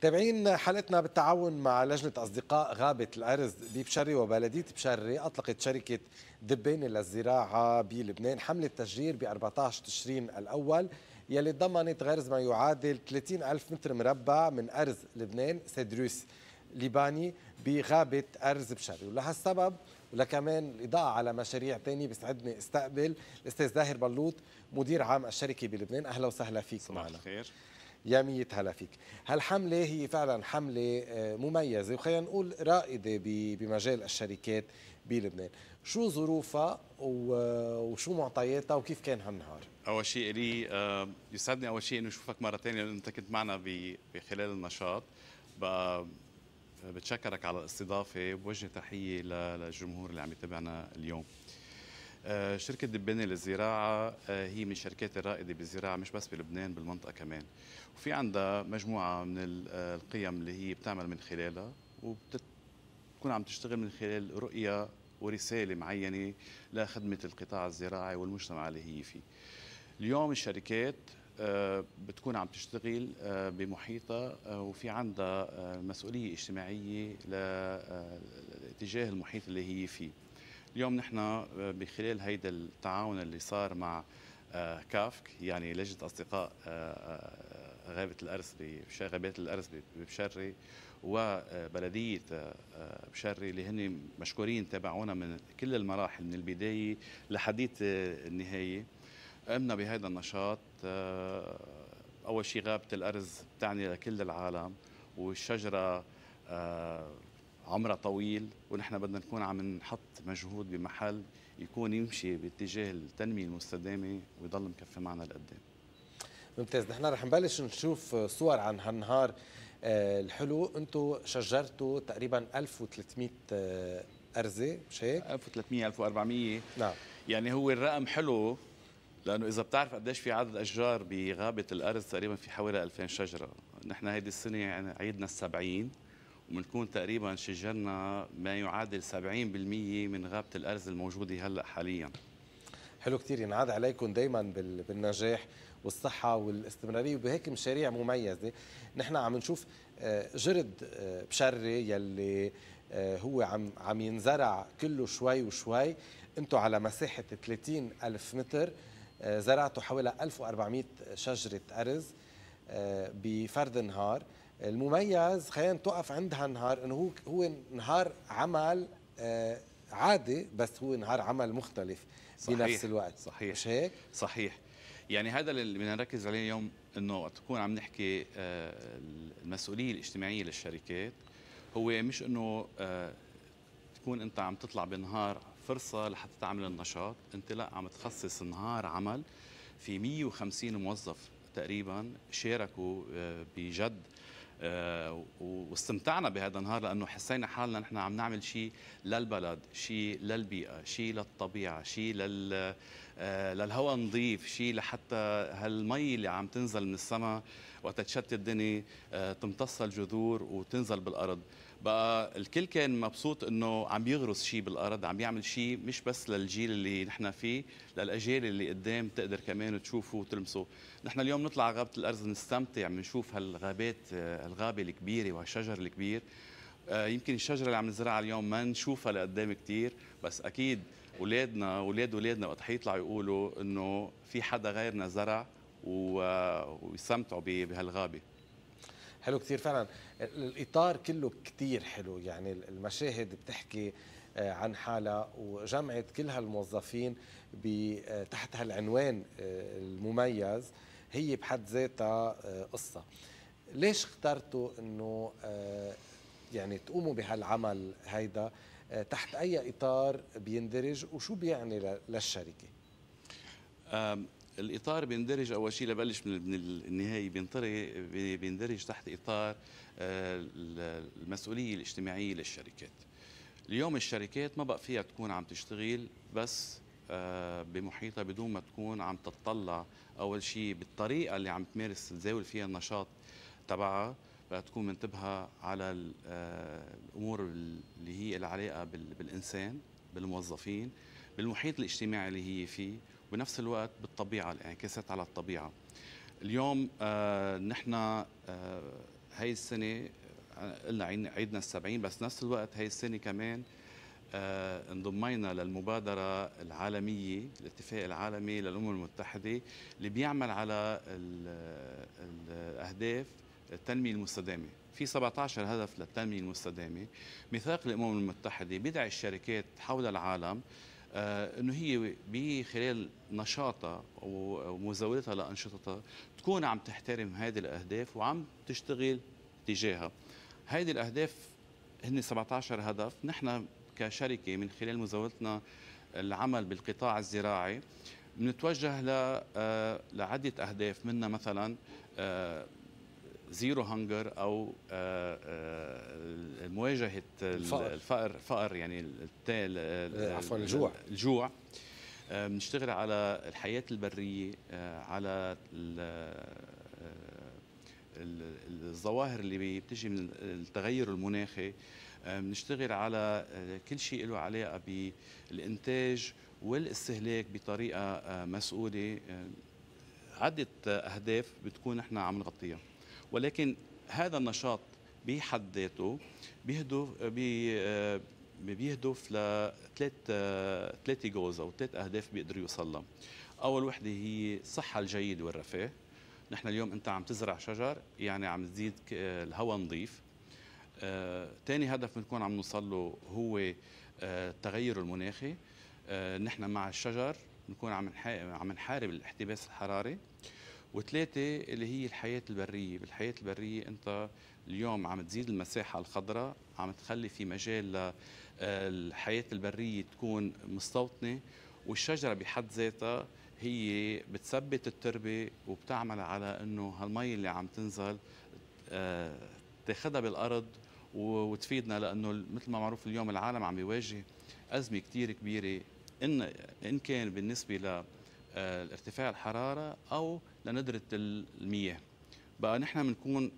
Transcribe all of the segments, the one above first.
تابعين حالتنا بالتعاون مع لجنة أصدقاء غابة الأرز ببشري وبلدية بشري أطلقت شركة دبين للزراعة بلبنان حملة تشجير ب 14 تشرين الأول يلي ضمنت غرز ما يعادل 30 ألف متر مربع من أرز لبنان سيدروس ليباني بغابة أرز بشري ولهالسبب ولكمان الإضاءة على مشاريع تانية بيسعدني استقبل الأستاذ زاهر بلوط مدير عام الشركة بلبنان أهلا وسهلا فيك معنا خير يا هلا فيك هالحملة هي فعلا حملة آه، مميزة وخلينا نقول رائدة بمجال الشركات بلبنان شو ظروفها وشو معطياتها وكيف كان هالنهار اول شيء لي آه، يسعدني اول شيء انه اشوفك مره ثانيه لانه انت كنت معنا بخلال النشاط بتشكرك على الاستضافه وبوجه تحيه للجمهور اللي عم يتابعنا اليوم آه، شركة دبانة للزراعة آه، هي من الشركات الرائدة بالزراعة مش بس بلبنان بالمنطقة كمان وفي عندها مجموعة من آه، القيم اللي هي بتعمل من خلالها وبتكون عم تشتغل من خلال رؤية ورسالة معينة لخدمة القطاع الزراعي والمجتمع اللي هي فيه اليوم الشركات بتكون عم تشتغل بمحيطها وفي عندها مسؤولية اجتماعية لاتجاه المحيط اللي هي فيه اليوم نحن آه، بخلال هيدا التعاون اللي صار مع آه، كافك يعني لجنه اصدقاء آه، غابه الارز غابات الارز ببشري وبلديه بشري اللي هن مشكورين تابعونا من كل المراحل من البدايه لحديت النهايه قمنا بهذا النشاط اول شيء غابه الارز بتعني لكل العالم والشجره عمرها طويل ونحن بدنا نكون عم نحط مجهود بمحل يكون يمشي باتجاه التنمية المستدامة ويضل مكفي معنا لقدام ممتاز نحن رح نبلش نشوف صور عن هالنهار آه، الحلو انتم شجرتوا تقريبا 1300 آه، ارزه مش هيك 1300 1400 نعم يعني هو الرقم حلو لانه اذا بتعرف قديش في عدد اشجار بغابه الارز تقريبا في حوالي 2000 شجره نحن هيدي السنه يعني عيدنا ال 70 وبنكون تقريبا شجرنا ما يعادل 70% من غابه الارز الموجوده هلا حاليا حلو كثير ينعاد عليكم دائما بالنجاح والصحة والاستمرارية وبهيك مشاريع مميزة نحن عم نشوف آه، جرد آه، بشري يلي آه، هو عم عم ينزرع كله شوي وشوي انتم على مساحة 30 ألف متر زرعتوا حوالي 1400 شجرة أرز بفرد نهار المميز خلينا تقف عندها نهار انه هو هو نهار عمل آه، عادي بس هو نهار عمل مختلف صحيح بنفس الوقت صحيح مش هيك؟ صحيح يعني هذا اللي بدنا نركز عليه اليوم انه وقت تكون عم نحكي آه، المسؤوليه الاجتماعيه للشركات هو مش انه آه، تكون انت عم تطلع بنهار فرصه لحتى تعمل النشاط انت لا عم تخصص نهار عمل في 150 موظف تقريبا شاركوا بجد آه، واستمتعنا بهذا النهار لانه حسينا حالنا نحن عم نعمل شيء للبلد، شيء للبيئه، شيء للطبيعه، شيء لل آه، للهواء نظيف، شيء لحتى هالمي اللي عم تنزل من السماء وتتشتت الدنيا آه، تمتص الجذور وتنزل بالارض. بقى الكل كان مبسوط انه عم يغرس شيء بالارض عم يعمل شيء مش بس للجيل اللي نحن فيه للاجيال اللي قدام تقدر كمان تشوفه وتلمسه نحن اليوم نطلع على غابه الارز نستمتع بنشوف هالغابات الغابه الكبيره وهالشجر الكبير آه، يمكن الشجره اللي عم نزرعها اليوم ما نشوفها لقدام كثير بس اكيد اولادنا اولاد اولادنا وقت حيطلعوا يقولوا انه في حدا غيرنا زرع آه، ويستمتعوا بهالغابه حلو كثير فعلا الاطار كله كثير حلو يعني المشاهد بتحكي آه، عن حالها وجمعت كل هالموظفين آه، تحت هالعنوان آه، المميز هي بحد ذاتها قصه ليش اخترتوا انه يعني تقوموا بهالعمل هيدا تحت اي اطار بيندرج وشو بيعني للشركه الاطار بيندرج اول شيء لبلش من النهايه بينطري بيندرج تحت اطار آه، المسؤوليه الاجتماعيه للشركات اليوم الشركات ما بقى فيها تكون عم تشتغل بس آه، بمحيطها بدون ما تكون عم تتطلع اول شيء بالطريقه اللي عم تمارس تزاول فيها النشاط تبعها بقى تكون منتبهه على آه، الامور اللي هي العلاقه بالانسان بالموظفين بالمحيط الاجتماعي اللي هي فيه وبنفس الوقت بالطبيعه الانعكاسات على الطبيعه اليوم آه نحن آه هاي السنه آه، قلنا عيدنا السبعين بس نفس الوقت هاي السنه كمان آه انضمينا للمبادرة العالمية الاتفاق العالمي للأمم المتحدة اللي بيعمل على الأهداف التنمية المستدامة في 17 هدف للتنمية المستدامة ميثاق الأمم المتحدة بيدعي الشركات حول العالم آه، انه هي بخلال نشاطها ومزاولتها لانشطتها تكون عم تحترم هذه الاهداف وعم تشتغل تجاهها. هذه الاهداف هن 17 هدف، نحن كشركه من خلال مزاولتنا العمل بالقطاع الزراعي بنتوجه آه، لعده اهداف منها مثلا آه، زيرو هانجر او آه، آه، مواجهه الفقر الفقر, الفقر يعني آه، عفوا الجوع الجوع بنشتغل على الحياه البريه على الظواهر اللي بتجي من التغير المناخي بنشتغل على كل شيء له علاقه بالانتاج والاستهلاك بطريقه مسؤوله عده اهداف بتكون احنا عم نغطيها ولكن هذا النشاط بحد ذاته بيهدف بي آه، بيهدف لثلاث آه، ثلاث جوز او ثلاث اهداف بيقدروا يوصل لها. اول وحده هي الصحه الجيده والرفاه. نحن اليوم انت عم تزرع شجر يعني عم تزيد آه، الهواء نظيف. ثاني هدف بنكون عم نوصل له هو التغير المناخي. نحن مع الشجر بنكون عم عم نحارب الاحتباس الحراري. وثلاثة اللي هي الحياة البرية بالحياة البرية أنت اليوم عم تزيد المساحة الخضراء عم تخلي في مجال للحياة البرية تكون مستوطنة والشجرة بحد ذاتها هي بتثبت التربة وبتعمل على أنه هالمي اللي عم تنزل آه، تاخدها بالأرض وتفيدنا لأنه مثل ما معروف اليوم العالم عم بيواجه أزمة كتير كبيرة إن, إن كان بالنسبة ل آه، ارتفاع الحرارة أو لندره المياه بقى نحن بنكون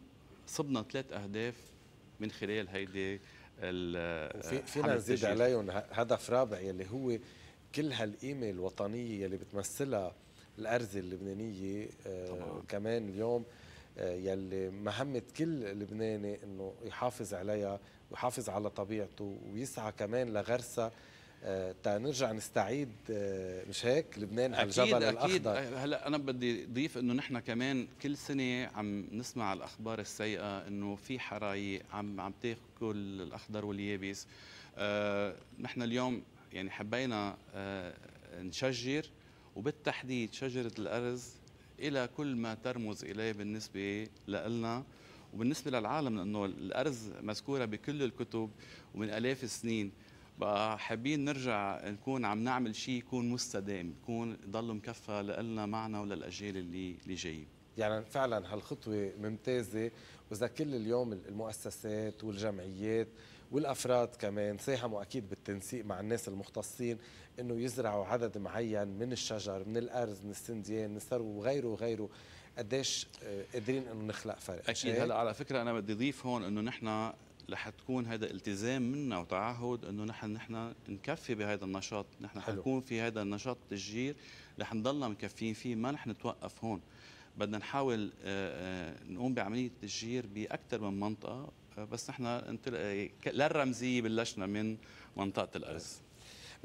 صبنا ثلاث اهداف من خلال هيدي وفي فينا نزيد عليهم هدف رابع يلي هو كل هالقيمه الوطنيه يلي بتمثلها الارزه اللبنانيه طبعاً. آه، كمان اليوم آه، يلي مهمه كل لبناني انه يحافظ عليها ويحافظ على طبيعته ويسعى كمان لغرسها آه، نرجع نستعيد آه، مش هيك لبنان على الجبل الاخضر اكيد آه، هلا انا بدي اضيف انه نحن كمان كل سنه عم نسمع الاخبار السيئه انه في حرايق عم عم تاكل الاخضر واليابس آه نحن اليوم يعني حبينا آه نشجر وبالتحديد شجره الارز الى كل ما ترمز اليه بالنسبه لنا وبالنسبه للعالم لانه الارز مذكوره بكل الكتب ومن الاف السنين فحابين نرجع نكون عم نعمل شيء يكون مستدام يكون ضل مكفى لنا معنا وللاجيال اللي اللي جايه يعني فعلا هالخطوه ممتازه واذا كل اليوم المؤسسات والجمعيات والافراد كمان ساهموا اكيد بالتنسيق مع الناس المختصين انه يزرعوا عدد معين من الشجر من الارز من السنديان من الثرو وغيره وغيره قديش آه، قادرين انه نخلق فرق اكيد إيه؟ هلا على فكره انا بدي اضيف هون انه نحن رح تكون هذا التزام منا وتعهد انه نحن نحن نكفي بهذا النشاط، نحن حنكون في هذا النشاط التشجير رح نضلنا مكفيين فيه ما رح نتوقف هون، بدنا نحاول آه، آه، نقوم بعمليه تشجير باكثر من منطقه آه، بس نحن للرمزيه بلشنا من منطقه الارز.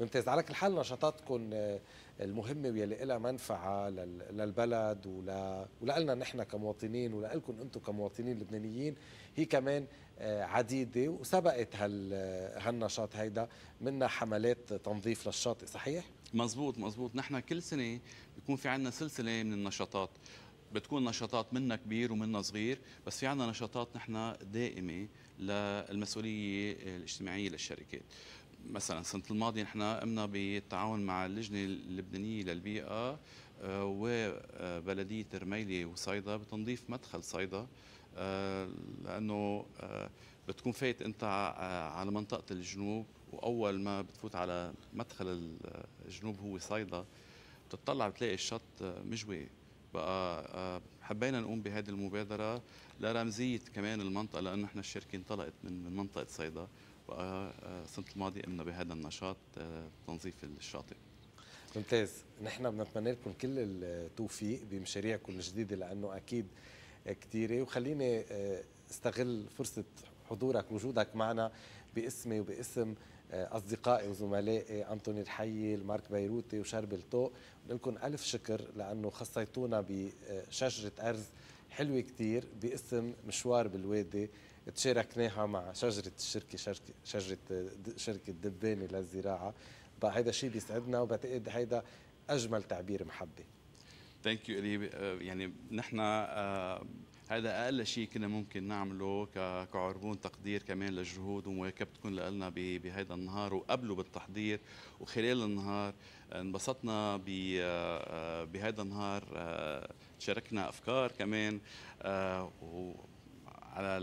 ممتاز على كل حال نشاطاتكم آه، المهمه واللي لها منفعه للبلد ولا ولنا نحن كمواطنين ولكم انتم كمواطنين لبنانيين هي كمان آه، عديده وسبقت هال هالنشاط هيدا منا حملات تنظيف للشاطئ صحيح؟ مزبوط مزبوط نحن كل سنه بيكون في عندنا سلسله من النشاطات بتكون نشاطات منا كبير ومنا صغير بس في عندنا نشاطات نحن دائمه للمسؤوليه آه، الاجتماعيه للشركات مثلا السنه الماضيه نحن قمنا بالتعاون مع اللجنه اللبنانيه للبيئه آه، وبلديه رميلي وصيدا بتنظيف مدخل صيدا آه، لانه آه، بتكون فايت انت على منطقه الجنوب واول ما بتفوت على مدخل الجنوب هو صيدا بتطلع بتلاقي الشط مجوي بقى حبينا نقوم بهذه المبادره لرمزيه كمان المنطقه لانه نحن الشركه انطلقت من منطقه صيدا آه، آه، السنه الماضيه قمنا بهذا النشاط آه، تنظيف الشاطئ ممتاز نحن بنتمنى لكم كل التوفيق بمشاريعكم الجديده لانه اكيد كثيره وخليني استغل فرصه حضورك وجودك معنا باسمي وباسم اصدقائي وزملائي انطوني الحيي المارك بيروتي وشرب الطوق لكم الف شكر لانه خصيتونا بشجره ارز حلوه كثير باسم مشوار بالوادي تشاركناها مع شجره الشركه شركه شجره شركه دبانه للزراعه هيدا شيء بيسعدنا وبعتقد هيدا اجمل تعبير محبه ثانك يو الي يعني نحن هذا آه، اقل شيء كنا ممكن نعمله كعربون تقدير كمان للجهود ومواكبتكم لنا بهذا النهار وقبله بالتحضير وخلال النهار آه، انبسطنا آه، بهذا النهار شاركنا افكار كمان على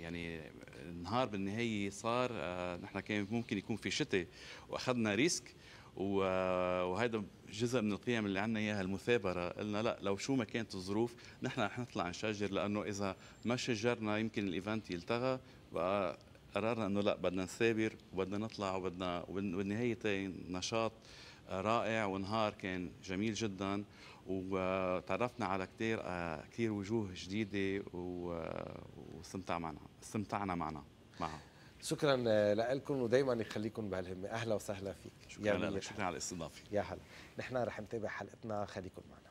يعني النهار بالنهايه صار آه، نحن كان ممكن يكون في شتاء واخذنا ريسك وهذا جزء من القيم اللي عندنا اياها المثابره قلنا لا لو شو ما كانت الظروف نحن رح نطلع نشجر لانه اذا ما شجرنا يمكن الايفنت يلتغى بقى قررنا انه لا بدنا نثابر وبدنا نطلع وبدنا وبالنهايه نشاط رائع ونهار كان جميل جدا وتعرفنا على كثير آه، كثير وجوه جديده واستمتعنا استمتعنا معنا معها شكرا آه، لكم ودائما يخليكم بهالهمه اهلا وسهلا فيك شكرا لك شكرا على الاستضافه يا هلا نحن رح نتابع حلقتنا خليكم معنا